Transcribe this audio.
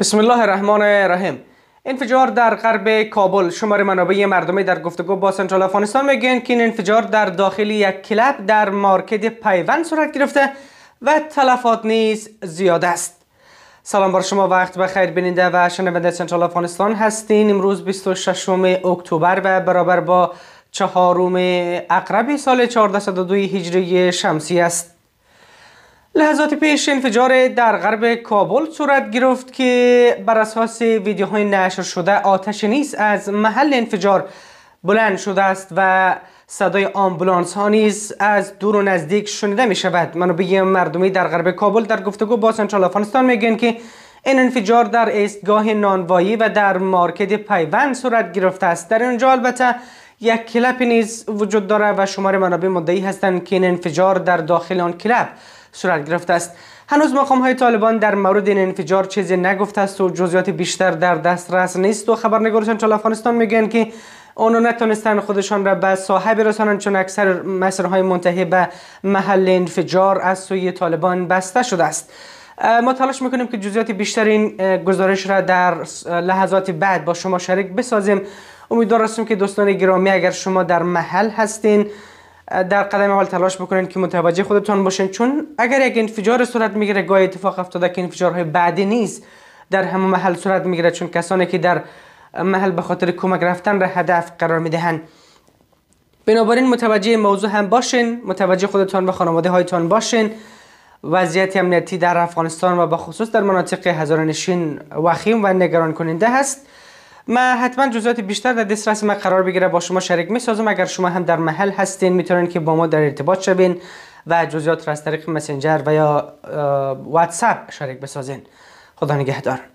بسم الله الرحمن الرحیم انفجار در غرب کابل شمار منابع مردمی در گفتگو با سنترال افغانستان میگویند که این انفجار در داخل یک کلب در مارکت پیوند صورت گرفته و تلفات نیز زیاد است سلام بر شما وقت بخیر بیننده و شنونده سنترال افغانستان هستین امروز 26 اکتبر و برابر با چهارم اقرب سال 1402 هجری شمسی است لحظات پیش انفجار در غرب کابل صورت گرفت که بر اساس ویدیوهای نشر شده آتش نیست از محل انفجار بلند شده است و صدای آمبولانس ها نیز از دور و نزدیک شنیده می شود منو بگیم مردمی در غرب کابل در گفتگو با سنترال افغانستان میگن که این انفجار در ایستگاه نانوایی و در مارکت پیوند صورت گرفته است در اینجا البته یک کلپ نیز وجود داره و شماره منابع مدعی هستند که این انفجار در داخل آن کلپ صورت گرفته است هنوز مقام های طالبان در مورد این انفجار چیزی نگفته است و جزئیات بیشتر در دسترس نیست و خبرنگارشان چال افغانستان میگن که آنها نتونستن خودشان را به صاحب رسانند چون اکثر مسیرهای منتهی به محل انفجار از سوی طالبان بسته شده است ما تلاش میکنیم که جزئیات بیشتر این گزارش را در لحظات بعد با شما شریک بسازیم امیدوار هستیم که دوستان گرامی اگر شما در محل هستین در قدم اول تلاش بکنین که متوجه خودتان باشین چون اگر یک انفجار صورت میگیره گاهی اتفاق افتاده که انفجارهای بعدی نیست در همه محل صورت میگیره چون کسانی که در محل به خاطر کمک رفتن را هدف قرار میدهند بنابراین متوجه موضوع هم باشین متوجه خودتان و خانواده هایتان باشین وضعیت امنیتی در افغانستان و به خصوص در مناطق هزارنشین وخیم و نگران کننده هست ما حتما جزئیات بیشتر در دسترس ما قرار بگیره با شما شریک میسازم اگر شما هم در محل هستین میتونین که با ما در ارتباط شوین و جزئیات را از طریق مسنجر و یا واتساپ شریک بسازین خدا نگهدار